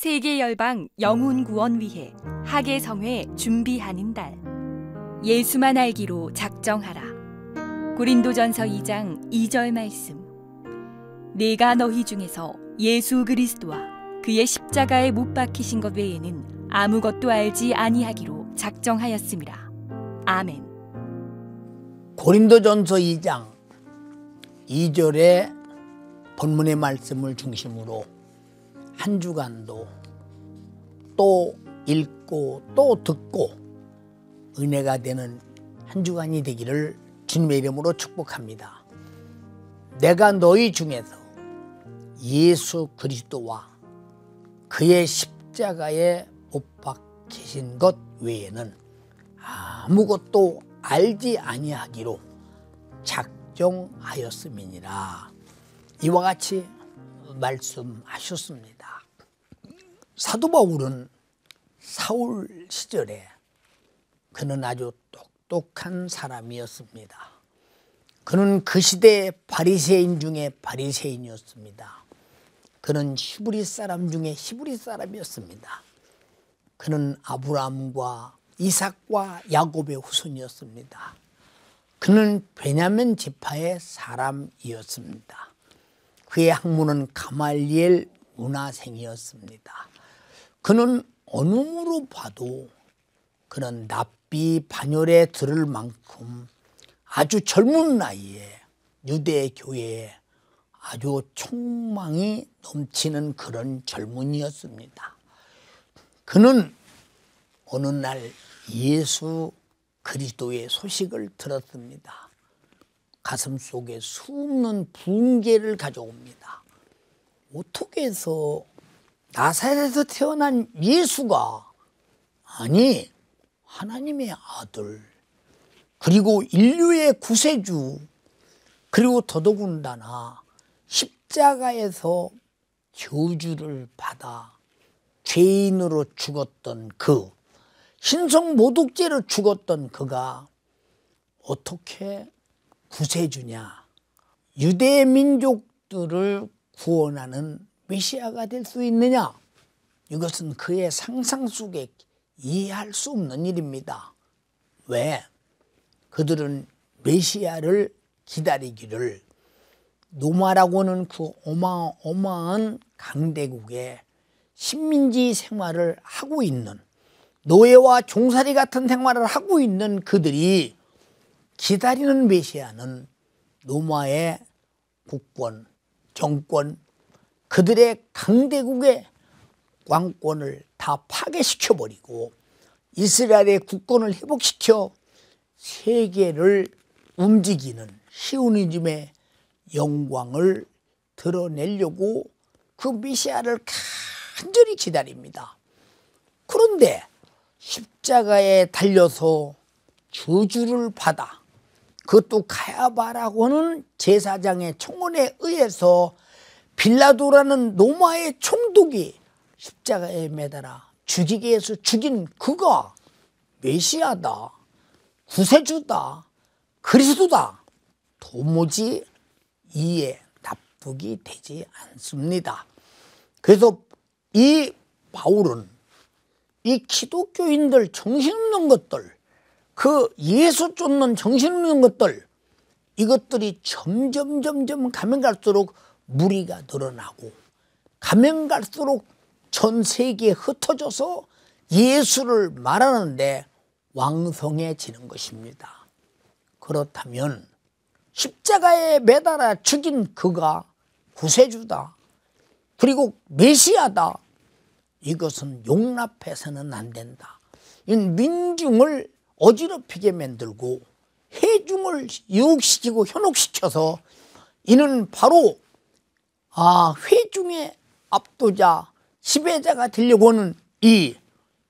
세계 열방 영혼 구원 음. 위해 하계성회 준비하는 달 예수만 알기로 작정하라 고린도전서 2장 2절 말씀 내가 너희 중에서 예수 그리스도와 그의 십자가에 못 박히신 것 외에는 아무것도 알지 아니하기로 작정하였습니다 아멘 고린도전서 2장 2절의 본문의 말씀을 중심으로 한 주간도 또 읽고 또 듣고 은혜가 되는 한 주간이 되기를 주님의 이름으로 축복합니다. 내가 너희 중에서 예수 그리스도와 그의 십자가에 못 박히신 것 외에는 아무것도 알지 아니하기로 작정하였음이니라. 이와 같이 말씀하셨습니다. 사도 바울은 사울 시절에 그는 아주 똑똑한 사람이었습니다. 그는 그시대 바리새인 중에 바리새인이었습니다. 그는 히브리 사람 중에 히브리 사람이었습니다. 그는 아브라함과 이삭과 야곱의 후손이었습니다. 그는 베냐민 지파의 사람이었습니다. 그의 학문은 가말리엘 문화생이었습니다. 그는 어느 으로 봐도 그는 납비 반열에 들을 만큼 아주 젊은 나이에 유대 교회에 아주 총망이 넘치는 그런 젊은이였습니다. 그는 어느 날 예수 그리스도의 소식을 들었습니다. 가슴 속에 수없는 붕괴를 가져옵니다. 어떻게 해서 나사렛에서 태어난 예수가 아니 하나님의 아들 그리고 인류의 구세주 그리고 더더군다나 십자가에서 저주를 받아 죄인으로 죽었던 그 신성 모독죄로 죽었던 그가 어떻게 구세주냐 유대 민족들을 구원하는 메시아가 될 수 있느냐? 이것은 그의 상상 속에 이해할 수 없는 일입니다. 왜? 그들은 메시아를 기다리기를 노마라고는 그 어마어마한 강대국에 식민지 생활을 하고 있는 노예와 종살이 같은 생활을 하고 있는 그들이 기다리는 메시아는 노마의 국권, 정권, 그들의 강대국의 왕권을 다 파괴시켜 버리고 이스라엘의 국권을 회복시켜 세계를 움직이는 시우니즘의 영광을 드러내려고 그 미시아를 간절히 기다립니다. 그런데 십자가에 달려서 저주를 받아 그것도 가야바라고 는 제사장의 청원에 의해서 빌라도라는 로마의 총독이 십자가에 매달아 죽이기 위해서 죽인 그가 메시아다 구세주다 그리스도다 도무지 이해 납득이 되지 않습니다. 그래서 이 바울은 이 기독교인들 정신없는 것들 그 예수 쫓는 정신없는 것들 이것들이 점점 점점 가면 갈수록 무리가 늘어나고 가면 갈수록 전 세계에 흩어져서 예수를 말하는데 왕성해지는 것입니다. 그렇다면 십자가에 매달아 죽인 그가 구세주다. 그리고 메시아다. 이것은 용납해서는 안 된다. 이 민중을 어지럽히게 만들고 해중을 유혹시키고 현혹시켜서 이는 바로 아, 회중의 압도자, 지배자가 되려고는 이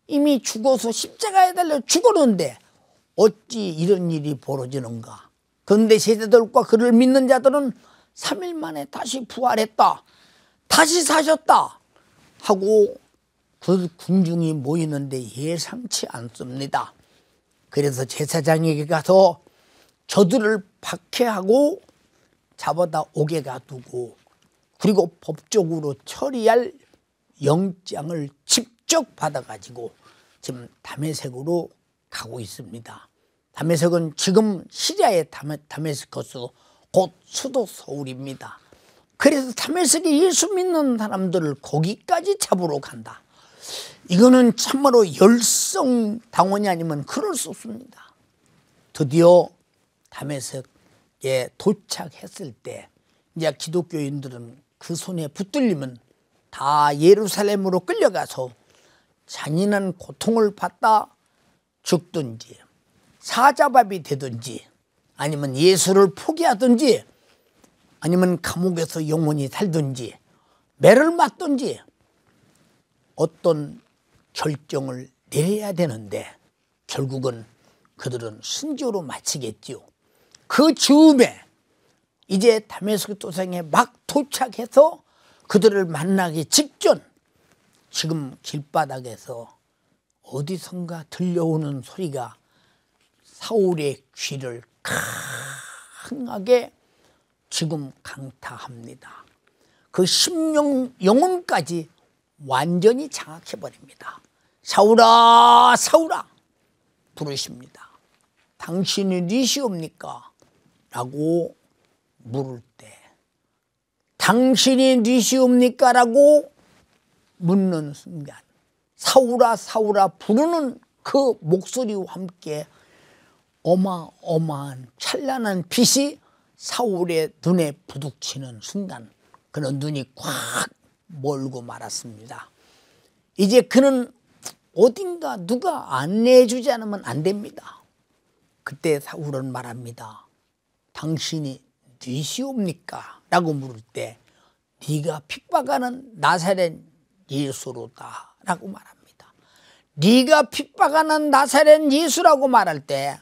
이미 죽어서 십자가에 달려 죽었는데 어찌 이런 일이 벌어지는가. 근데 세대들과 그를 믿는 자들은 3일 만에 다시 부활했다. 다시 사셨다. 하고 그 군중이 모이는데 예상치 않습니다. 그래서 제사장에게 가서 저들을 박해하고 잡아다 오게 가두고 그리고 법적으로 처리할 영장을 직접 받아가지고 지금 담에색으로 가고 있습니다. 담에색은 지금 시리아의 담에색커스 곧 수도 서울입니다. 그래서 담에색이 예수 믿는 사람들을 거기까지 잡으러 간다. 이거는 참말로 열성 당원이 아니면 그럴 수 없습니다. 드디어 담에색에 도착했을 때 이제 기독교인들은 그 손에 붙들리면 다 예루살렘으로 끌려가서 잔인한 고통을 받다 죽든지 사자밥이 되든지 아니면 예수를 포기하든지 아니면 감옥에서 영원히 살든지 매를 맞든지 어떤 결정을 내려야 되는데 결국은 그들은 순조로 마치겠지요. 그 즈음에 이제 다메섹 도상에 막 도착해서 그들을 만나기 직전 지금 길바닥에서 어디선가 들려오는 소리가 사울의 귀를 강하게 지금 강타합니다. 그 심령 영혼까지 완전히 장악해 버립니다. 사울아 사울아 부르십니다. 당신이 니시옵니까? 라고 물을 때 당신이 뉘시옵니까 라고 묻는 순간 사우라 사우라 부르는 그 목소리와 함께 어마어마한 찬란한 빛이 사울의 눈에 부딪치는 순간 그는 눈이 꽉 멀고 말았습니다. 이제 그는 어딘가 누가 안내해 주지 않으면 안 됩니다. 그때 사울은 말합니다. 당신이 되시옵니까? 라고 물을 때 네가 핍박하는 나사렛 예수로다 라고 말합니다. 네가 핍박하는 나사렛 예수라고 말할 때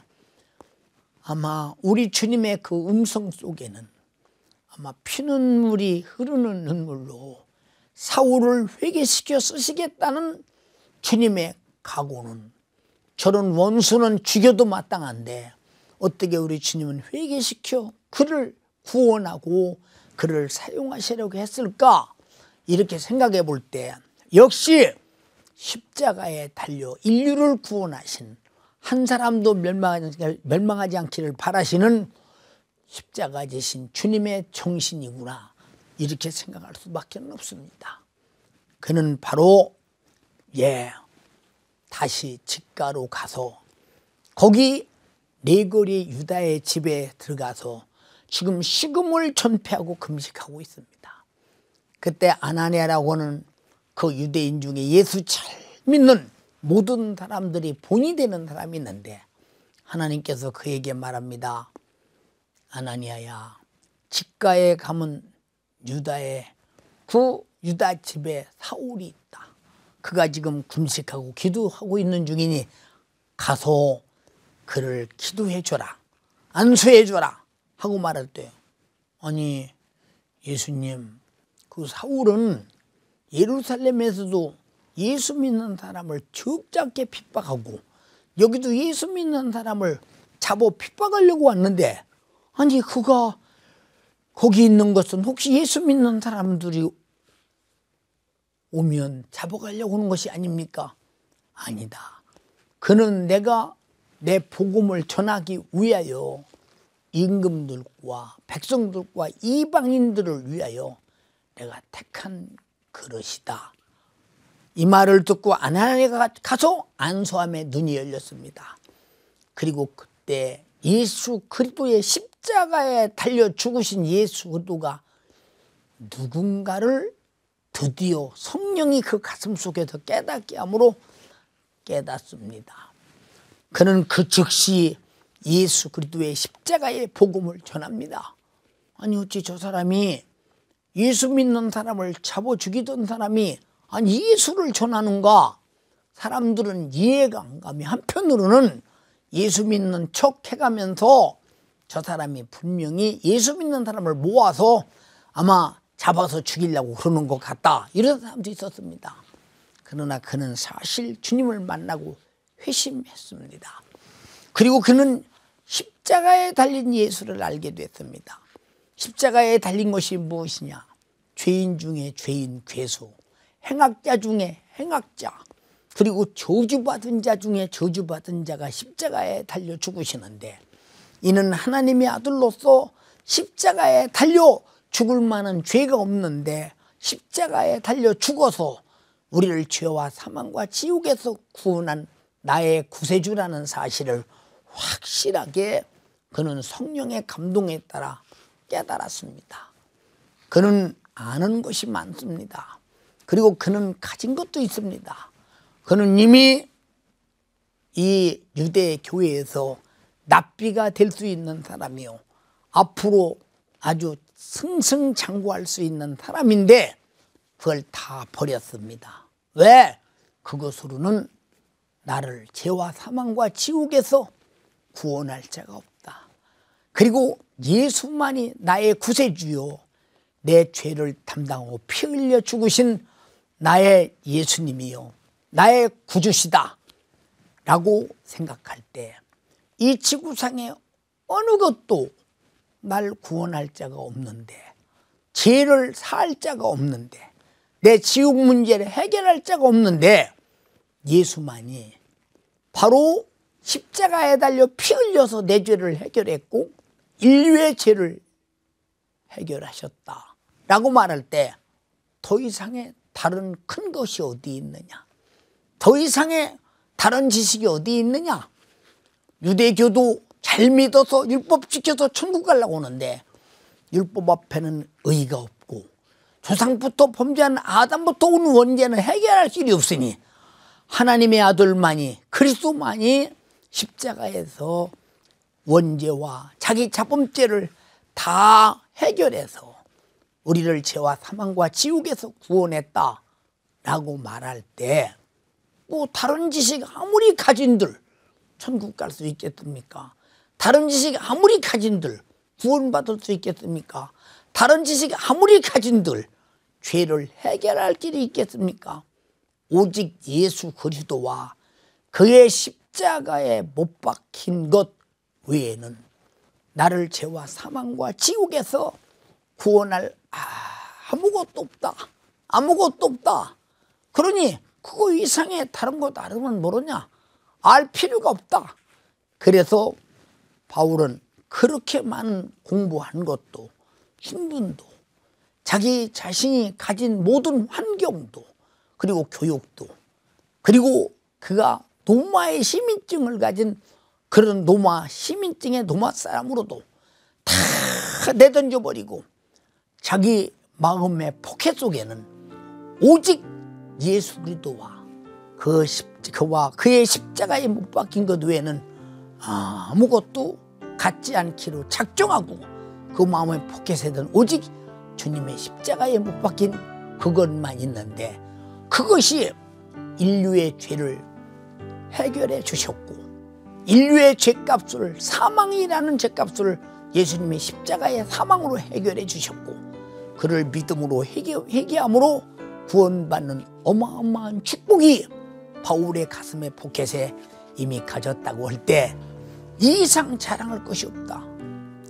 아마 우리 주님의 그 음성 속에는 아마 피눈물이 흐르는 눈물로 사울을 회개시켜 쓰시겠다는 주님의 각오는 저런 원수는 죽여도 마땅한데 어떻게 우리 주님은 회개시켜 그를 구원하고 그를 사용하시려고 했을까? 이렇게 생각해 볼 때 역시 십자가에 달려 인류를 구원하신 한 사람도 멸망하지, 않기를 바라시는 십자가 되신 주님의 정신이구나 이렇게 생각할 수밖에 없습니다. 그는 바로 예 다시 집가로 가서 거기 네거리 유다의 집에 들어가서 지금 식음을 전폐하고 금식하고 있습니다. 그때 아나니아라고 는그 유대인 중에 예수 잘 믿는 모든 사람들이 본이 되는 사람이 있는데 하나님께서 그에게 말합니다. 아나니아야 집가에 가면 유다에 그 유다 집에 사울이 있다. 그가 지금 금식하고 기도하고 있는 중이니 가서 그를 기도해 줘라. 안수해 줘라. 하고 말했대요. 아니 예수님 그 사울은 예루살렘에서도 예수 믿는 사람을 적잡게 핍박하고 여기도 예수 믿는 사람을 잡아 핍박하려고 왔는데 아니 그가 거기 있는 것은 혹시 예수 믿는 사람들이 오면 잡아가려고 하는 것이 아닙니까? 아니다. 그는 내가 내 복음을 전하기 위하여 임금들과 백성들과 이방인들을 위하여 내가 택한 그릇이다. 이 말을 듣고 아나니아가 가서 안수함에 눈이 열렸습니다. 그리고 그때 예수 그리도의 십자가에 달려 죽으신 예수 그리도가 누군가를 드디어 성령이 그 가슴 속에서 깨닫게 함으로 깨닫습니다. 그는 그 즉시 예수 그리스도의 십자가의 복음을 전합니다. 아니 어찌 저 사람이 예수 믿는 사람을 잡아 죽이던 사람이 아니 예수를 전하는가? 사람들은 이해가 안 가며 한편으로는 예수 믿는 척 해가면서 저 사람이 분명히 예수 믿는 사람을 모아서 아마 잡아서 죽이려고 그러는 것 같다. 이런 사람도 있었습니다. 그러나 그는 사실 주님을 만나고 회심했습니다. 그리고 그는 십자가에 달린 예수를 알게 됐습니다. 십자가에 달린 것이 무엇이냐? 죄인 중에 죄인 괴수, 행악자 중에 행악자, 그리고 저주받은 자 중에 저주받은 자가 십자가에 달려 죽으시는데 이는 하나님의 아들로서 십자가에 달려 죽을 만한 죄가 없는데 십자가에 달려 죽어서 우리를 죄와 사망과 지옥에서 구원한 나의 구세주라는 사실을 확실하게 그는 성령의 감동에 따라 깨달았습니다. 그는 아는 것이 많습니다. 그리고 그는 가진 것도 있습니다. 그는 이미 이 유대 교회에서 납비가 될 수 있는 사람이요. 앞으로 아주 승승장구할 수 있는 사람인데 그걸 다 버렸습니다. 왜? 그것으로는 나를 죄와 사망과 지옥에서 구원할 자가 없다. 그리고 예수만이 나의 구세주요 내 죄를 담당하고 피 흘려 죽으신 나의 예수님이요 나의 구주시다 라고 생각할 때 이 지구상에 어느 것도 날 구원할 자가 없는데 죄를 살 자가 없는데 내 지옥 문제를 해결할 자가 없는데 예수만이 바로 십자가에 달려 피 흘려서 내 죄를 해결했고 인류의 죄를 해결하셨다. 라고 말할 때 더 이상의 다른 큰 것이 어디 있느냐. 더 이상의 다른 지식이 어디 있느냐. 유대교도 잘 믿어서 율법 지켜서 천국 가려고 하는데 율법 앞에는 의의가 없고 조상부터 범죄한 아담부터 온 원죄는 해결할 길이 없으니 하나님의 아들만이 그리스도만이 십자가에서 원죄와 자기 자범죄를 다 해결해서 우리를 죄와 사망과 지옥에서 구원했다 라고 말할 때뭐 다른 지식 아무리 가진들 천국 갈 수 있겠습니까? 다른 지식 아무리 가진들 구원받을 수 있겠습니까? 다른 지식 아무리 가진들 죄를 해결할 길이 있겠습니까? 오직 예수 그리스도와 그의 십 십자가에 못 박힌 것 외에는 나를 죄와 사망과 지옥에서 구원할 아, 아무것도 없다. 아무것도 없다. 그러니 그거 이상의 다른 것 알으면 모르냐. 알 필요가 없다. 그래서 바울은 그렇게 많은 공부한 것도 신분도 자기 자신이 가진 모든 환경도 그리고 교육도 그리고 그가 노마의 시민증을 가진 그런 노마 시민증의 노마 사람으로도 다 내던져 버리고 자기 마음의 포켓 속에는 오직 예수 그리스도와 그 그와 그의 십자가에 못 박힌 것 외에는 아무것도 갖지 않기로 작정하고 그 마음의 포켓에든 오직 주님의 십자가에 못 박힌 그것만 있는데 그것이 인류의 죄를 해결해 주셨고 인류의 죄값을 사망이라는 죄값을 예수님의 십자가의 사망으로 해결해 주셨고 그를 믿음으로 회개, 회개함으로 구원받는 어마어마한 축복이 바울의 가슴에 포켓에 이미 가졌다고 할 때 이상 자랑할 것이 없다.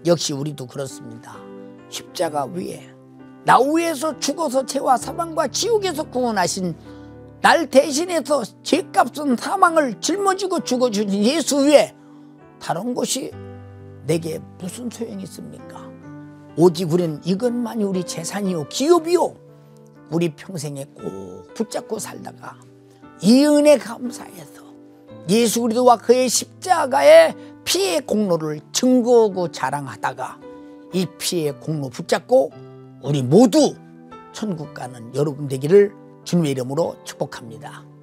역시 우리도 그렇습니다. 십자가 위에 나우에서 죽어서 죄와 사망과 지옥에서 구원하신 날 대신해서 죄값은 사망을 짊어지고 죽어주신 예수 위에 다른 것이 내게 무슨 소용이 있습니까? 오직 우리는 이것만이 우리 재산이요 기업이요 우리 평생에 꼭 붙잡고 살다가 이 은혜 감사해서 예수 그리스도와 그의 십자가의 피의 공로를 증거하고 자랑하다가 이 피의 공로 붙잡고 우리 모두 천국 가는 여러분 되기를 주님의 이름으로 축복합니다.